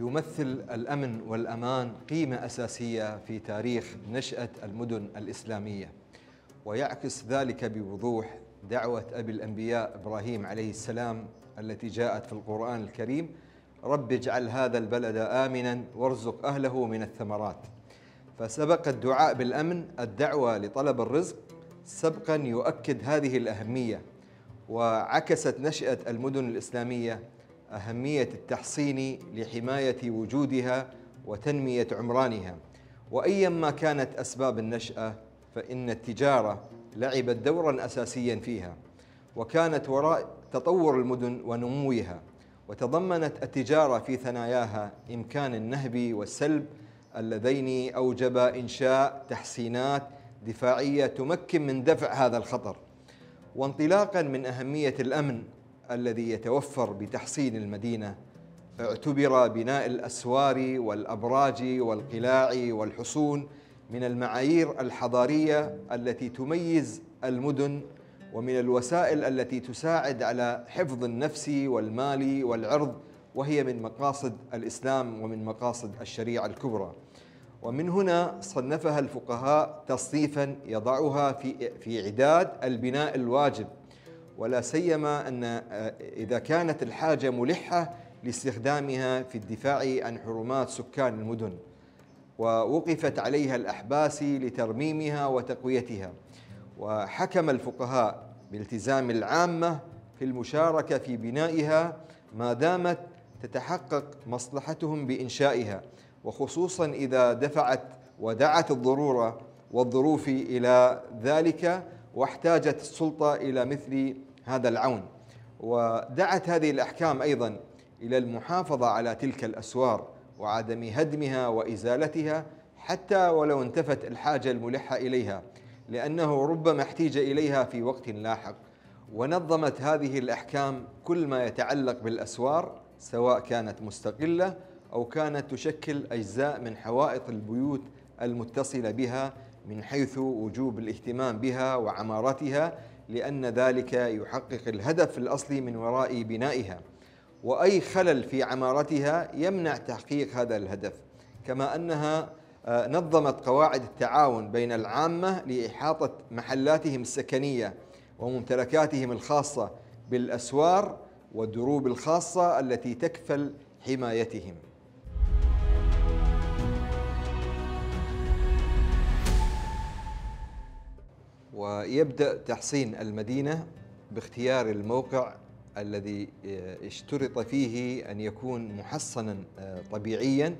يمثل الامن والامان قيمه اساسيه في تاريخ نشاه المدن الاسلاميه ويعكس ذلك بوضوح دعوه ابي الانبياء ابراهيم عليه السلام التي جاءت في القران الكريم رب اجعل هذا البلد امنا وارزق اهله من الثمرات فسبق الدعاء بالامن الدعوه لطلب الرزق سبقا يؤكد هذه الاهميه وعكست نشاه المدن الاسلاميه أهمية التحصين لحماية وجودها وتنمية عمرانها وأيما كانت أسباب النشأة فإن التجارة لعبت دورا أساسيا فيها وكانت وراء تطور المدن ونموها وتضمنت التجارة في ثناياها إمكان النهب والسلب اللذين أوجبا إنشاء تحسينات دفاعية تمكن من دفع هذا الخطر وانطلاقا من أهمية الأمن الذي يتوفر بتحصين المدينة اعتبر بناء الأسوار والأبراج والقلاع والحصون من المعايير الحضارية التي تميز المدن ومن الوسائل التي تساعد على حفظ النفس والمال والعرض وهي من مقاصد الإسلام ومن مقاصد الشريعة الكبرى ومن هنا صنفها الفقهاء تصنيفا يضعها في في عداد البناء الواجب ولا سيما أن آه، إذا كانت الحاجة ملحة لاستخدامها في الدفاع عن حرمات سكان المدن ووقفت عليها الاحباس لترميمها وتقويتها وحكم الفقهاء بالتزام العامة في المشاركة في بنائها ما دامت تتحقق مصلحتهم بإنشائها وخصوصا إذا دفعت ودعت الضرورة والظروف إلى ذلك واحتاجت السلطة إلى مثل هذا العون ودعت هذه الأحكام أيضا إلى المحافظة على تلك الأسوار وعدم هدمها وإزالتها حتى ولو انتفت الحاجة الملحة إليها لأنه ربما احتيج إليها في وقت لاحق ونظمت هذه الأحكام كل ما يتعلق بالأسوار سواء كانت مستقلة أو كانت تشكل أجزاء من حوائط البيوت المتصلة بها من حيث وجوب الاهتمام بها وعمارتها لأن ذلك يحقق الهدف الأصلي من وراء بنائها وأي خلل في عمارتها يمنع تحقيق هذا الهدف كما أنها آه، نظمت قواعد التعاون بين العامة لإحاطة محلاتهم السكنية وممتلكاتهم الخاصة بالأسوار والدروب الخاصة التي تكفل حمايتهم ويبدأ تحصين المدينة باختيار الموقع الذي آه، اشترط فيه أن يكون محصنا آه، طبيعيا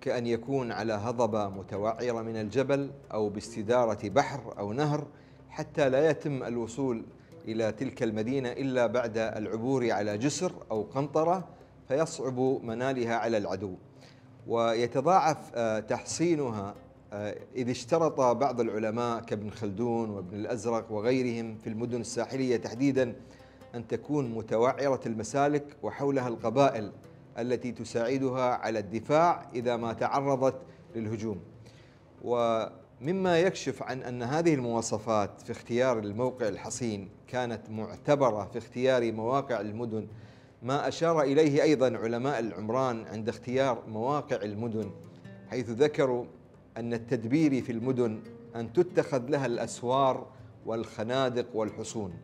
كأن يكون على هضبة متوعرة من الجبل أو باستدارة بحر أو نهر حتى لا يتم الوصول إلى تلك المدينة إلا بعد العبور على جسر أو قنطرة فيصعب منالها على العدو ويتضاعف آه، تحصينها آه، إذ اشترط بعض العلماء كابن خلدون وابن الأزرق وغيرهم في المدن الساحلية تحديدا أن تكون متوعرة المسالك وحولها القبائل التي تساعدها على الدفاع إذا ما تعرضت للهجوم ومما يكشف عن أن هذه المواصفات في اختيار الموقع الحصين كانت معتبرة في اختيار مواقع المدن ما أشار إليه أيضا علماء العمران عند اختيار مواقع المدن حيث ذكروا أن التدبير في المدن أن تتخذ لها الأسوار والخنادق والحصون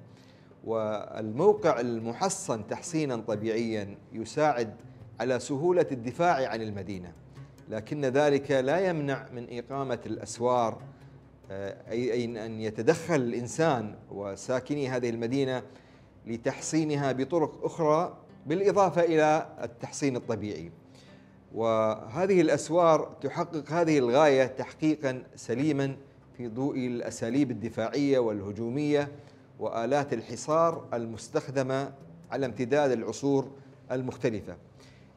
والموقع المحصن تحصينا طبيعيا يساعد على سهولة الدفاع عن المدينة لكن ذلك لا يمنع من إقامة الأسوار آه، أي أن يتدخل الإنسان وساكني هذه المدينة لتحصينها بطرق أخرى بالإضافة إلى التحصين الطبيعي وهذه الاسوار تحقق هذه الغايه تحقيقا سليما في ضوء الاساليب الدفاعيه والهجوميه والات الحصار المستخدمه على امتداد العصور المختلفه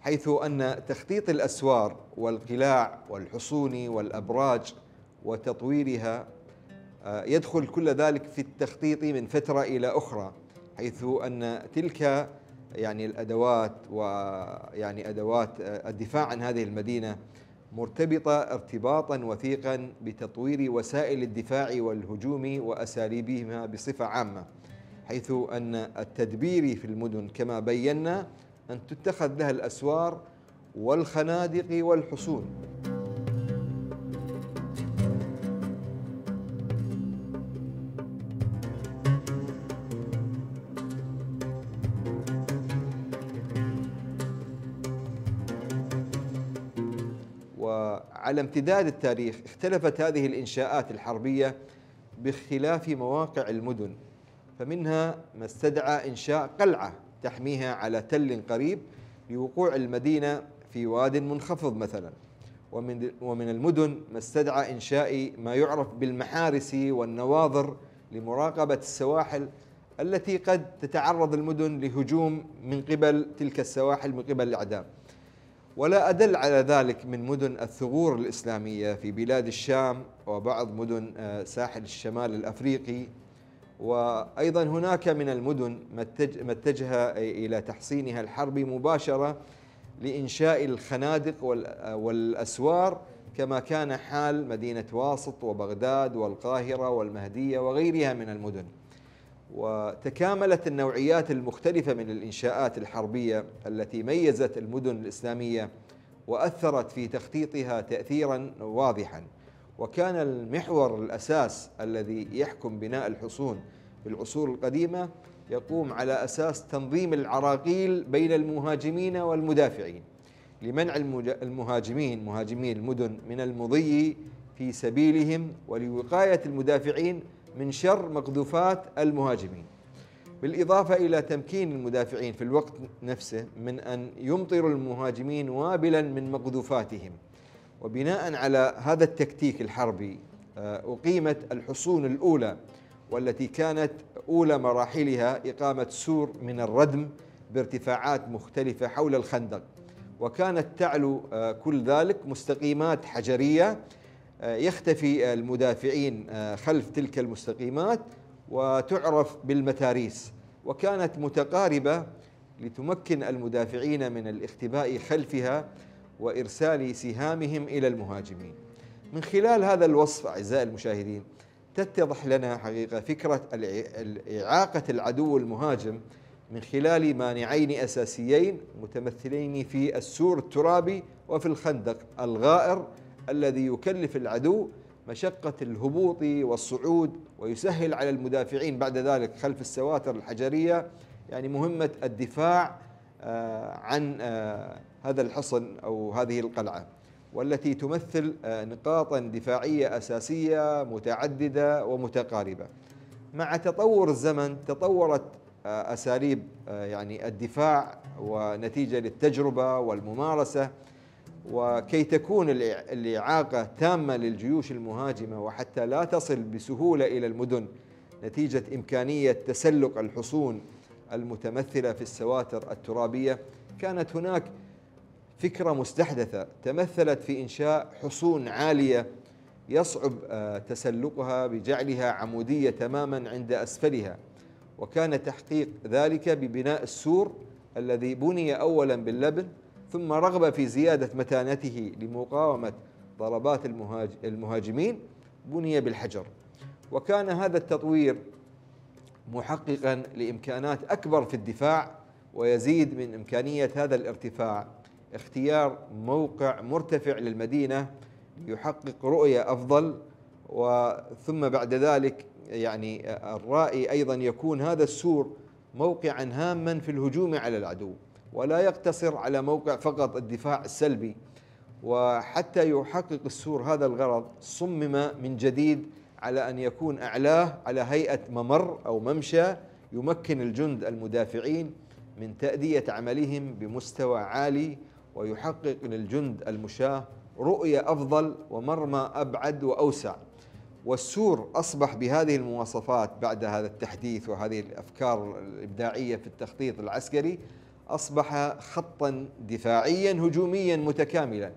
حيث ان تخطيط الاسوار والقلاع والحصون والابراج وتطويرها آه، يدخل كل ذلك في التخطيط من فتره الى اخرى حيث ان تلك يعني الادوات ويعني ادوات آه، الدفاع عن هذه المدينه مرتبطه ارتباطا وثيقا بتطوير وسائل الدفاع والهجوم واساليبهما بصفه عامه حيث ان التدبير في المدن كما بينا ان تتخذ لها الاسوار والخنادق والحصون على امتداد التاريخ اختلفت هذه الإنشاءات الحربية باختلاف مواقع المدن فمنها ما استدعى إنشاء قلعة تحميها على تل قريب لوقوع المدينة في واد منخفض مثلا ومن ومن المدن ما استدعى إنشاء ما يعرف بالمحارس والنواظر لمراقبة السواحل التي قد تتعرض المدن لهجوم من قبل تلك السواحل من قبل الإعدام ولا أدل على ذلك من مدن الثغور الإسلامية في بلاد الشام وبعض مدن آه، ساحل الشمال الأفريقي وأيضا هناك من المدن ما اتجه إلى تحصينها الحربي مباشرة لإنشاء الخنادق آه، والأسوار كما كان حال مدينة واسط وبغداد والقاهرة والمهدية وغيرها من المدن وتكاملت النوعيات المختلفة من الإنشاءات الحربية التي ميزت المدن الإسلامية وأثرت في تخطيطها تأثيرا واضحا وكان المحور الأساس الذي يحكم بناء الحصون في العصور القديمة يقوم على أساس تنظيم العراقيل بين المهاجمين والمدافعين لمنع المهاجمين مهاجمي المدن من المضي في سبيلهم ولوقاية المدافعين من شر مقذوفات المهاجمين بالإضافة إلى تمكين المدافعين في الوقت نفسه من أن يمطروا المهاجمين وابلا من مقذوفاتهم وبناء على هذا التكتيك الحربي آه، أقيمت الحصون الأولى والتي كانت أولى مراحلها إقامة سور من الردم بارتفاعات مختلفة حول الخندق وكانت تعلو آه، كل ذلك مستقيمات حجرية آه، يختفي المدافعين آه، خلف تلك المستقيمات وتعرف بالمتاريس وكانت متقاربة لتمكن المدافعين من الاختباء خلفها وإرسال سهامهم إلى المهاجمين من خلال هذا الوصف أعزائي المشاهدين تتضح لنا حقيقة فكرة إعاقة العدو المهاجم من خلال مانعين أساسيين متمثلين في السور الترابي وفي الخندق الغائر الذي يكلف العدو مشقة الهبوط والصعود ويسهل على المدافعين بعد ذلك خلف السواتر الحجرية يعني مهمة الدفاع آه، عن آه، هذا الحصن أو هذه القلعة والتي تمثل آه، نقاطا دفاعية أساسية متعددة ومتقاربة مع تطور الزمن تطورت أساليب يعني الدفاع ونتيجة للتجربة والممارسة وكي تكون الإعاقة تامة للجيوش المهاجمة وحتى لا تصل بسهولة إلى المدن نتيجة إمكانية تسلق الحصون المتمثلة في السواتر الترابية كانت هناك فكرة مستحدثة تمثلت في إنشاء حصون عالية يصعب آه، تسلقها بجعلها عمودية تماما عند أسفلها وكان تحقيق ذلك ببناء السور الذي بني أولا باللبن ثم رغبة في زيادة متانته لمقاومة ضربات المهاجمين بني بالحجر وكان هذا التطوير محققا لإمكانات أكبر في الدفاع ويزيد من إمكانية هذا الارتفاع اختيار موقع مرتفع للمدينة ليحقق رؤية أفضل وثم بعد ذلك يعني الرائي أيضا يكون هذا السور موقعا هاما في الهجوم على العدو ولا يقتصر على موقع فقط الدفاع السلبي وحتى يحقق السور هذا الغرض صمم من جديد على ان يكون اعلاه على هيئه ممر او ممشى يمكن الجند المدافعين من تاديه عملهم بمستوى عالي ويحقق للجند المشاه رؤيه افضل ومرمى ابعد واوسع والسور اصبح بهذه المواصفات بعد هذا التحديث وهذه الافكار الابداعيه في التخطيط العسكري أصبح خطا دفاعيا هجوميا متكاملا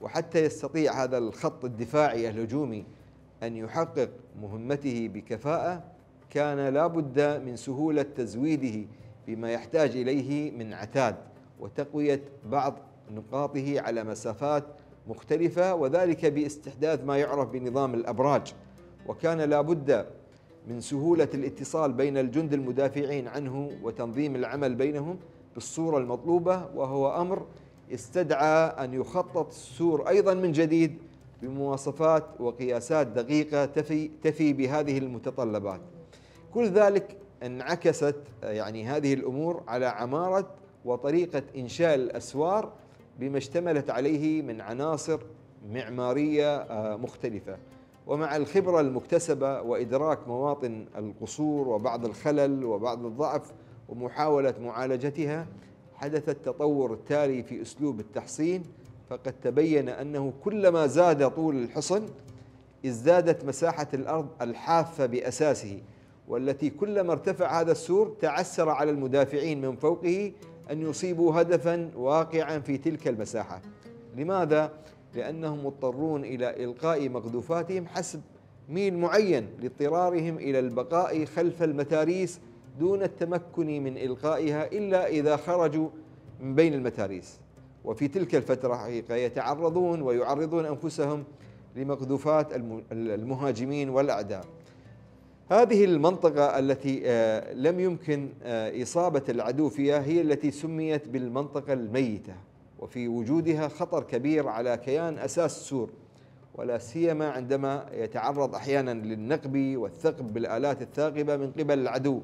وحتى يستطيع هذا الخط الدفاعي الهجومي أن يحقق مهمته بكفاءة كان لابد من سهولة تزويده بما يحتاج إليه من عتاد وتقوية بعض نقاطه على مسافات مختلفة وذلك باستحداث ما يعرف بنظام الأبراج وكان لابد من سهولة الاتصال بين الجند المدافعين عنه وتنظيم العمل بينهم بالصورة المطلوبة وهو أمر استدعى أن يخطط السور أيضا من جديد بمواصفات وقياسات دقيقة تفي, تفي بهذه المتطلبات كل ذلك انعكست يعني هذه الأمور على عمارة وطريقة إنشاء الأسوار بما اشتملت عليه من عناصر معمارية آه، مختلفة ومع الخبرة المكتسبة وإدراك مواطن القصور وبعض الخلل وبعض الضعف ومحاولة معالجتها حدث التطور التالي في أسلوب التحصين فقد تبين أنه كلما زاد طول الحصن ازدادت مساحة الأرض الحافة بأساسه والتي كلما ارتفع هذا السور تعسر على المدافعين من فوقه أن يصيبوا هدفا واقعا في تلك المساحة لماذا؟ لأنهم مضطرون إلى إلقاء مقذوفاتهم حسب ميل معين لاضطرارهم إلى البقاء خلف المتاريس دون التمكن من إلقائها إلا إذا خرجوا من بين المتاريس وفي تلك الفترة حقيقة يتعرضون ويعرضون أنفسهم لمقذوفات المهاجمين والأعداء هذه المنطقة التي آه، لم يمكن آه، إصابة العدو فيها هي التي سميت بالمنطقة الميتة وفي وجودها خطر كبير على كيان أساس السور ولا سيما عندما يتعرض أحيانا للنقب والثقب بالآلات الثاقبة من قبل العدو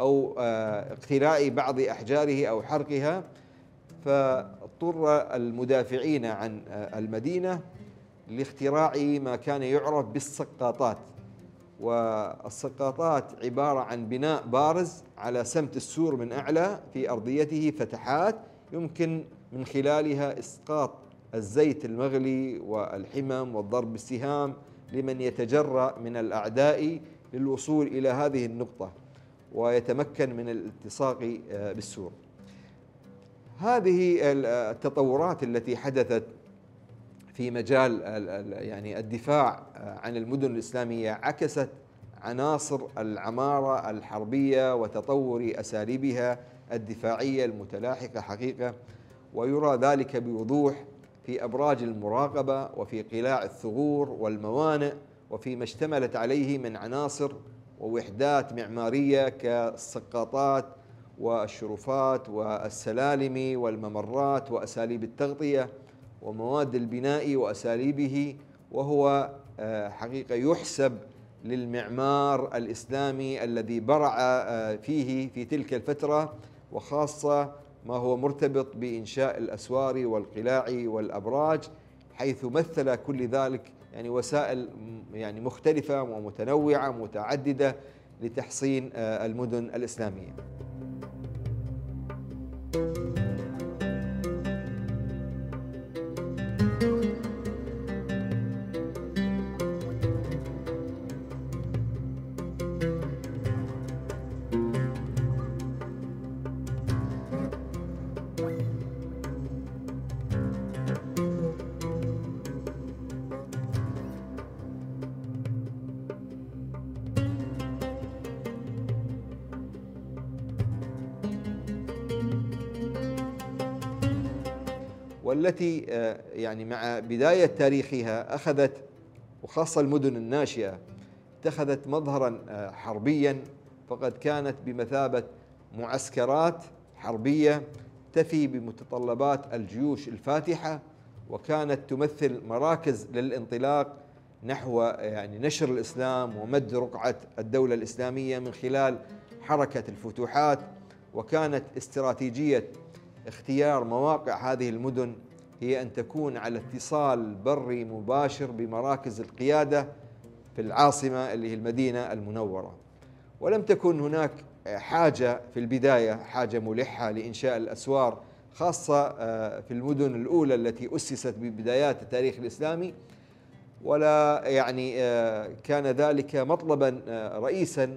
أو آه، اقتلاء بعض أحجاره أو حرقها فاضطر المدافعين عن آه، المدينة لاختراع ما كان يعرف بالسقاطات والسقاطات عبارة عن بناء بارز على سمت السور من أعلى في أرضيته فتحات يمكن من خلالها إسقاط الزيت المغلي والحمم والضرب بالسهام لمن يتجرأ من الأعداء للوصول إلى هذه النقطة ويتمكن من الالتصاق آه، بالسور هذه آه، التطورات التي حدثت في مجال يعني الدفاع آه، عن المدن الإسلامية عكست عناصر العمارة الحربية وتطور أساليبها الدفاعية المتلاحقة حقيقة ويرى ذلك بوضوح في أبراج المراقبة وفي قلاع الثغور والموانئ وفيما اشتملت عليه من عناصر ووحدات معمارية كالسقاطات والشرفات والسلالم والممرات وأساليب التغطية ومواد البناء وأساليبه وهو آه، حقيقة يحسب للمعمار الإسلامي الذي برع آه، فيه في تلك الفترة وخاصة ما هو مرتبط بإنشاء الأسوار والقلاع والأبراج حيث مثل كل ذلك يعني وسائل يعني مختلفة ومتنوعة متعددة لتحصين آه، المدن الإسلامية التي آه، يعني مع بداية تاريخها أخذت وخاصة المدن الناشئة اتخذت مظهرا آه، حربيا فقد كانت بمثابة معسكرات حربية تفي بمتطلبات الجيوش الفاتحة وكانت تمثل مراكز للانطلاق نحو آه، يعني نشر الإسلام ومد رقعة الدولة الإسلامية من خلال حركة الفتوحات وكانت استراتيجية اختيار مواقع هذه المدن هي أن تكون على اتصال بري مباشر بمراكز القيادة في العاصمة اللي هي المدينة المنورة ولم تكن هناك حاجة في البداية حاجة ملحة لإنشاء الأسوار خاصة آه، في المدن الأولى التي أسست ببدايات التاريخ الإسلامي ولا يعني آه، كان ذلك مطلبا آه، رئيسا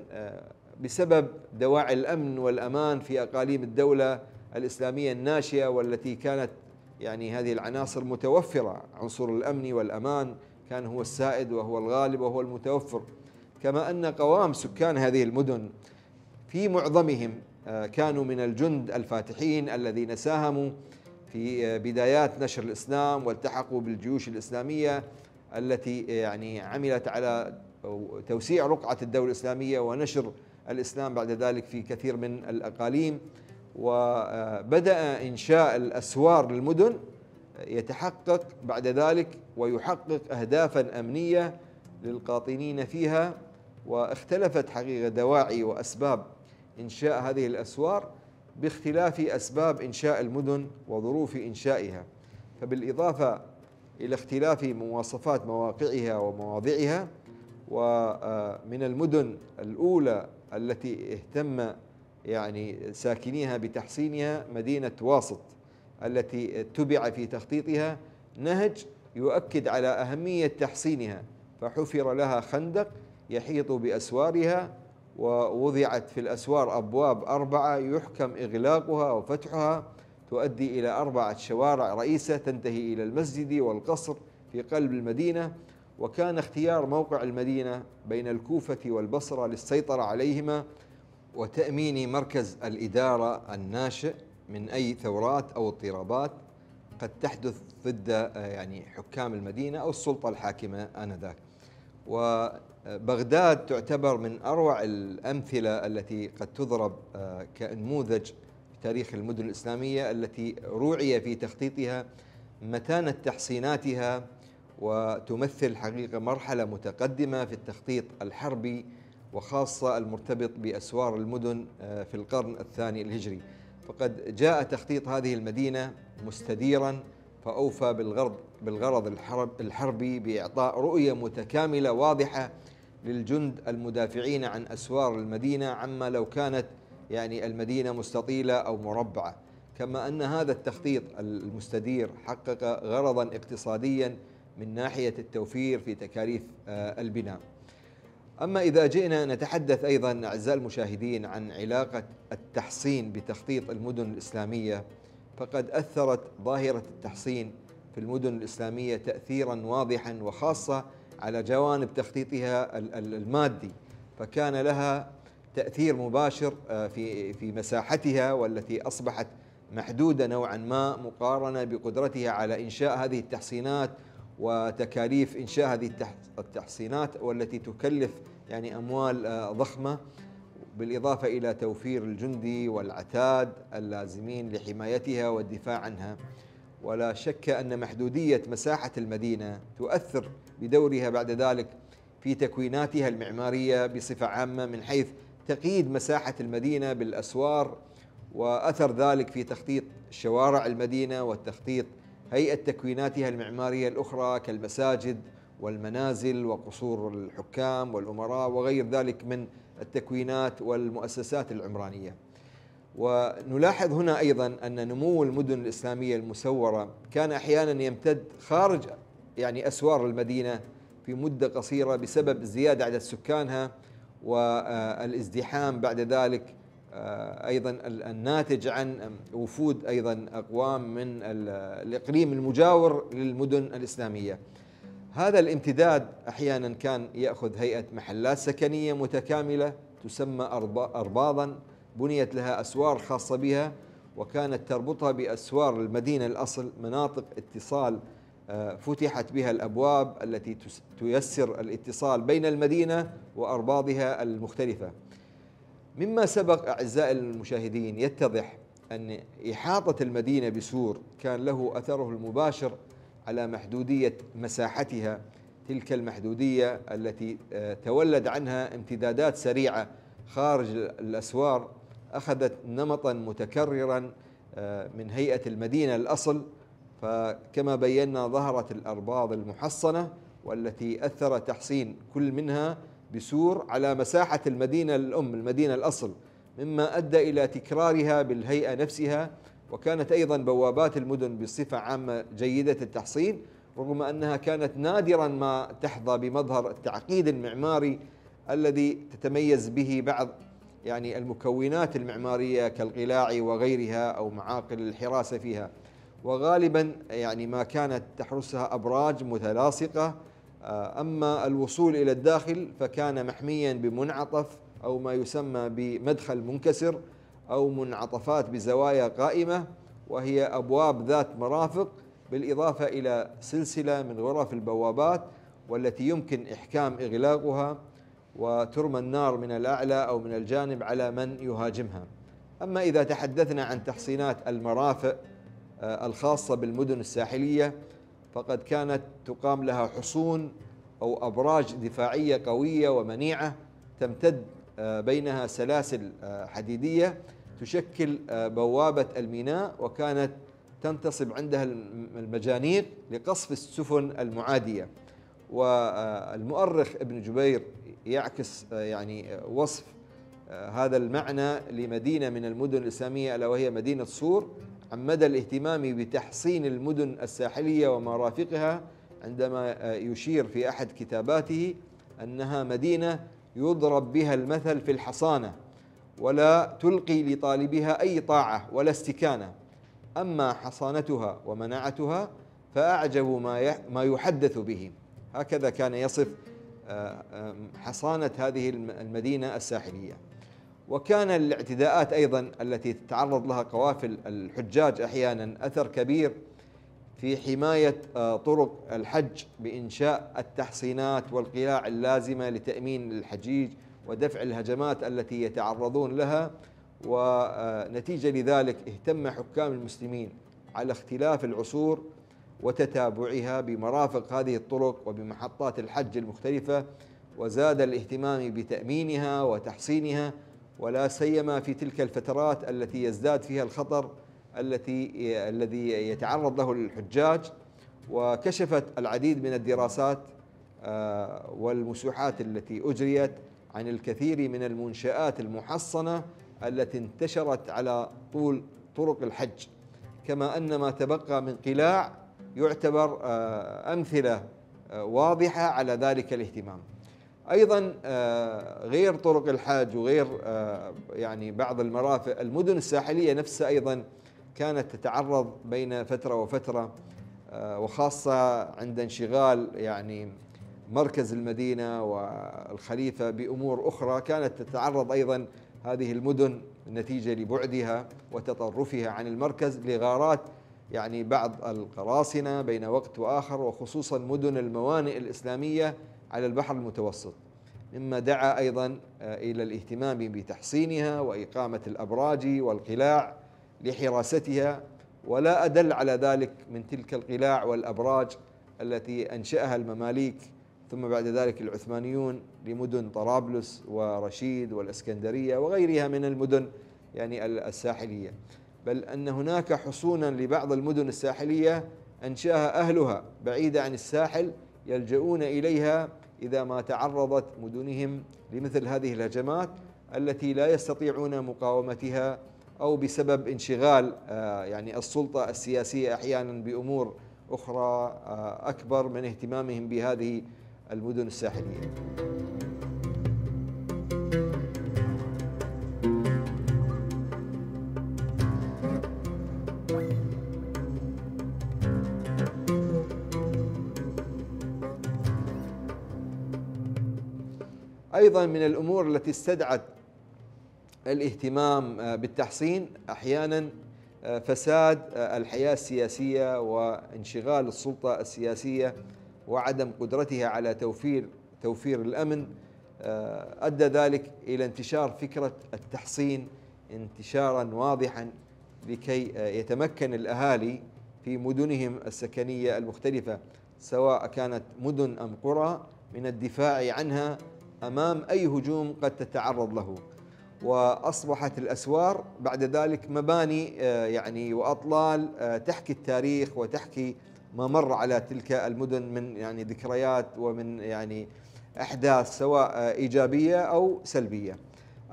بسبب دواعي الأمن والأمان في أقاليم الدولة الإسلامية الناشئة والتي كانت يعني هذه العناصر متوفرة عنصر الأمن والأمان كان هو السائد وهو الغالب وهو المتوفر كما أن قوام سكان هذه المدن في معظمهم آه، كانوا من الجند الفاتحين الذين ساهموا في آه، بدايات نشر الإسلام والتحقوا بالجيوش الإسلامية التي آه، يعني عملت على توسيع رقعة الدولة الإسلامية ونشر الإسلام بعد ذلك في كثير من الأقاليم وبدأ إنشاء الأسوار للمدن يتحقق بعد ذلك ويحقق أهدافا أمنية للقاطنين فيها واختلفت حقيقة دواعي وأسباب إنشاء هذه الأسوار باختلاف أسباب إنشاء المدن وظروف إنشائها فبالإضافة إلى اختلاف مواصفات مواقعها ومواضعها ومن المدن الأولى التي اهتم يعني ساكنيها بتحسينها مدينة واسط التي اتبع في تخطيطها نهج يؤكد على أهمية تحسينها فحفر لها خندق يحيط بأسوارها ووضعت في الأسوار أبواب أربعة يحكم إغلاقها وفتحها تؤدي إلى أربعة شوارع رئيسة تنتهي إلى المسجد والقصر في قلب المدينة وكان اختيار موقع المدينة بين الكوفة والبصرة للسيطرة عليهما وتأمين مركز الإدارة الناشئ من أي ثورات أو اضطرابات قد تحدث ضد آه، يعني حكام المدينة أو السلطة الحاكمة آنذاك وبغداد تعتبر من أروع الأمثلة التي قد تضرب آه، كنموذج في تاريخ المدن الإسلامية التي روعي في تخطيطها متانة تحصيناتها وتمثل حقيقة مرحلة متقدمة في التخطيط الحربي وخاصة المرتبط بأسوار المدن آه، في القرن الثاني الهجري فقد جاء تخطيط هذه المدينة مستديرا فأوفى بالغرض, بالغرض الحرب الحربي بإعطاء رؤية متكاملة واضحة للجند المدافعين عن أسوار المدينة عما لو كانت يعني المدينة مستطيلة أو مربعة كما أن هذا التخطيط المستدير حقق غرضا اقتصاديا من ناحية التوفير في تكاليف آه، البناء أما إذا جئنا نتحدث أيضا أعزائي المشاهدين عن علاقة التحصين بتخطيط المدن الإسلامية فقد أثرت ظاهرة التحصين في المدن الإسلامية تأثيرا واضحا وخاصة على جوانب تخطيطها المادي فكان لها تأثير مباشر آه، في في مساحتها والتي أصبحت محدودة نوعا ما مقارنة بقدرتها على إنشاء هذه التحصينات وتكاليف إنشاء هذه التحصينات والتي تكلف يعني أموال آه، ضخمة بالإضافة إلى توفير الجندي والعتاد اللازمين لحمايتها والدفاع عنها ولا شك أن محدودية مساحة المدينة تؤثر بدورها بعد ذلك في تكويناتها المعمارية بصفة عامة من حيث تقييد مساحة المدينة بالأسوار وأثر ذلك في تخطيط شوارع المدينة والتخطيط هيئة تكويناتها المعمارية الأخرى كالمساجد والمنازل وقصور الحكام والأمراء وغير ذلك من التكوينات والمؤسسات العمرانية ونلاحظ هنا أيضا أن نمو المدن الإسلامية المسورة كان أحيانا يمتد خارج يعني أسوار المدينة في مدة قصيرة بسبب زيادة عدد سكانها والازدحام بعد ذلك آه، ايضا الناتج عن وفود ايضا اقوام من الاقليم المجاور للمدن الاسلاميه. هذا الامتداد احيانا كان ياخذ هيئه محلات سكنيه متكامله تسمى ارباضا بنيت لها اسوار خاصه بها وكانت تربطها باسوار المدينه الاصل مناطق اتصال آه، فتحت بها الابواب التي تيسر الاتصال بين المدينه وارباضها المختلفه. مما سبق اعزائي المشاهدين يتضح ان احاطه المدينه بسور كان له اثره المباشر على محدودية مساحتها تلك المحدودية التي آه، تولد عنها امتدادات سريعة خارج الأسوار أخذت نمطا متكررا آه، من هيئة المدينة الأصل فكما بينا ظهرت الأرباض المحصنة والتي أثر تحصين كل منها بسور على مساحة المدينة الأم المدينة الأصل مما أدى إلى تكرارها بالهيئة نفسها وكانت أيضا بوابات المدن بصفة عامة جيدة التحصين رغم أنها كانت نادرا ما تحظى بمظهر التعقيد المعماري الذي تتميز به بعض يعني المكونات المعمارية كالقلاع وغيرها أو معاقل الحراسة فيها وغالبا يعني ما كانت تحرسها أبراج متلاصقة آه، أما الوصول إلى الداخل فكان محميا بمنعطف أو ما يسمى بمدخل منكسر أو منعطفات بزوايا قائمة وهي أبواب ذات مرافق بالإضافة إلى سلسلة من غرف البوابات والتي يمكن إحكام إغلاقها وترمى النار من الأعلى أو من الجانب على من يهاجمها أما إذا تحدثنا عن تحصينات المرافق آه، الخاصة بالمدن الساحلية فقد كانت تقام لها حصون أو أبراج دفاعية قوية ومنيعة تمتد آه، بينها سلاسل آه، حديدية تشكل آه، بوابة الميناء وكانت تنتصب عندها المجانيق لقصف السفن المعادية والمؤرخ آه، ابن جبير يعكس آه، يعني وصف هذا المعنى لمدينة من المدن الإسلامية ألا وهي مدينة صور عن مدى الاهتمام بتحصين المدن الساحلية ومرافقها عندما يشير في أحد كتاباته أنها مدينة يضرب بها المثل في الحصانة ولا تلقي لطالبها أي طاعة ولا استكانة أما حصانتها ومناعتها فأعجب ما ما يحدث به هكذا كان يصف آه، حصانة هذه المدينة الساحلية وكان الاعتداءات أيضا التي تتعرض لها قوافل الحجاج أحيانا أثر كبير في حماية آه، طرق الحج بإنشاء التحصينات والقلاع اللازمة لتأمين الحجيج ودفع الهجمات التي يتعرضون لها ونتيجة لذلك اهتم حكام المسلمين على اختلاف العصور وتتابعها بمرافق هذه الطرق وبمحطات الحج المختلفة وزاد الاهتمام بتأمينها وتحصينها ولا سيما في تلك الفترات التي يزداد فيها الخطر التي الذي يتعرض له الحجاج وكشفت العديد من الدراسات آه، والمسوحات التي أجريت عن الكثير من المنشآت المحصنة التي انتشرت على طول طرق الحج كما أن ما تبقى من قلاع يعتبر آه، أمثلة آه، واضحة على ذلك الاهتمام أيضا آه، غير طرق الحاج وغير يعني بعض المرافق المدن الساحلية نفسها أيضا كانت تتعرض بين فترة وفترة وخاصة عند انشغال يعني مركز المدينة والخليفة بأمور أخرى كانت تتعرض أيضا هذه المدن نتيجة لبعدها وتطرفها عن المركز لغارات يعني بعض القراصنة بين وقت وآخر وخصوصا مدن الموانئ الإسلامية على البحر المتوسط مما دعا أيضا آه، إلى الاهتمام بتحصينها وإقامة الأبراج والقلاع لحراستها ولا أدل على ذلك من تلك القلاع والأبراج التي أنشأها المماليك ثم بعد ذلك العثمانيون لمدن طرابلس ورشيد والاسكندريه وغيرها من المدن يعني الساحليه بل ان هناك حصونا لبعض المدن الساحليه انشاها اهلها بعيده عن الساحل يلجؤون اليها اذا ما تعرضت مدنهم لمثل هذه الهجمات التي لا يستطيعون مقاومتها او بسبب انشغال آه، يعني السلطه السياسيه احيانا بامور اخرى آه، اكبر من اهتمامهم بهذه المدن الساحليه ايضا من الامور التي استدعت الاهتمام آه، بالتحصين احيانا آه، فساد آه، الحياه السياسيه وانشغال السلطه السياسيه وعدم قدرتها على توفير توفير الامن آه، ادى ذلك الى انتشار فكره التحصين انتشارا واضحا لكي آه، يتمكن الاهالي في مدنهم السكنيه المختلفه سواء كانت مدن ام قرى من الدفاع عنها امام اي هجوم قد تتعرض له واصبحت الاسوار بعد ذلك مباني آه، يعني واطلال تحكي التاريخ وتحكي ما مر على تلك المدن من يعني ذكريات ومن يعني احداث سواء ايجابيه او سلبيه.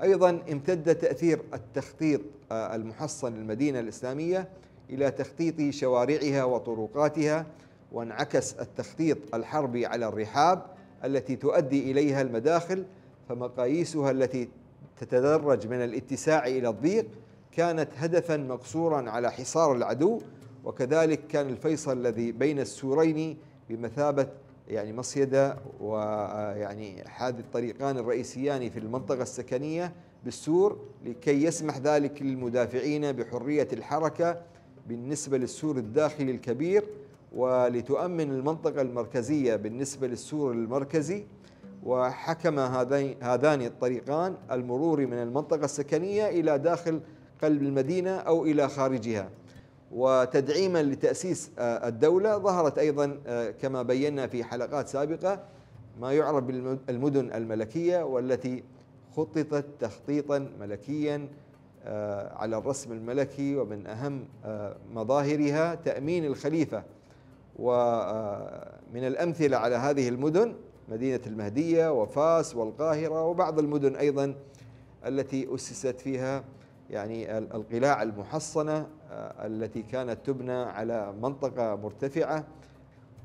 ايضا امتد تاثير التخطيط آه، المحصن للمدينه الاسلاميه الى تخطيط شوارعها وطرقاتها وانعكس التخطيط الحربي على الرحاب التي تؤدي اليها المداخل فمقاييسها التي تتدرج من الاتساع الى الضيق كانت هدفا مقصورا على حصار العدو وكذلك كان الفيصل الذي بين السورين بمثابة يعني مصيدة ويعني أحد الطريقان الرئيسيان في المنطقة السكنية بالسور لكي يسمح ذلك للمدافعين بحرية الحركة بالنسبة للسور الداخلي الكبير ولتؤمن المنطقة المركزية بالنسبة للسور المركزي وحكم هذان الطريقان المرور من المنطقة السكنية إلى داخل قلب المدينة أو إلى خارجها وتدعيما لتأسيس آه، الدولة ظهرت أيضا آه، كما بينا في حلقات سابقة ما يعرف بالمدن الملكية والتي خططت تخطيطا ملكيا آه، على الرسم الملكي ومن أهم مظاهرها تأمين الخليفة ومن الأمثلة على هذه المدن مدينة المهدية وفاس والقاهرة وبعض المدن أيضا التي أسست فيها يعني القلاع المحصنة آه، التي كانت تبنى على منطقة مرتفعة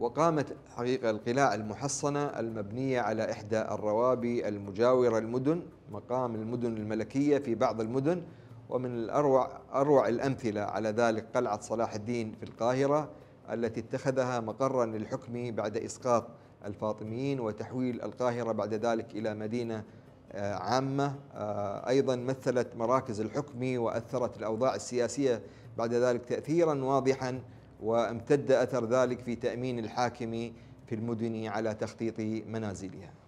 وقامت حقيقة القلاع المحصنة المبنية على إحدى الروابي المجاورة المدن مقام المدن الملكية في بعض المدن ومن الأروع أروع الأمثلة على ذلك قلعة صلاح الدين في القاهرة التي اتخذها مقرا للحكم بعد إسقاط الفاطميين وتحويل القاهرة بعد ذلك إلى مدينة آه، عامة آه، أيضا مثلت مراكز الحكم وأثرت الأوضاع السياسية بعد ذلك تأثيرا واضحا وامتد أثر ذلك في تأمين الحاكم في المدن على تخطيط منازلها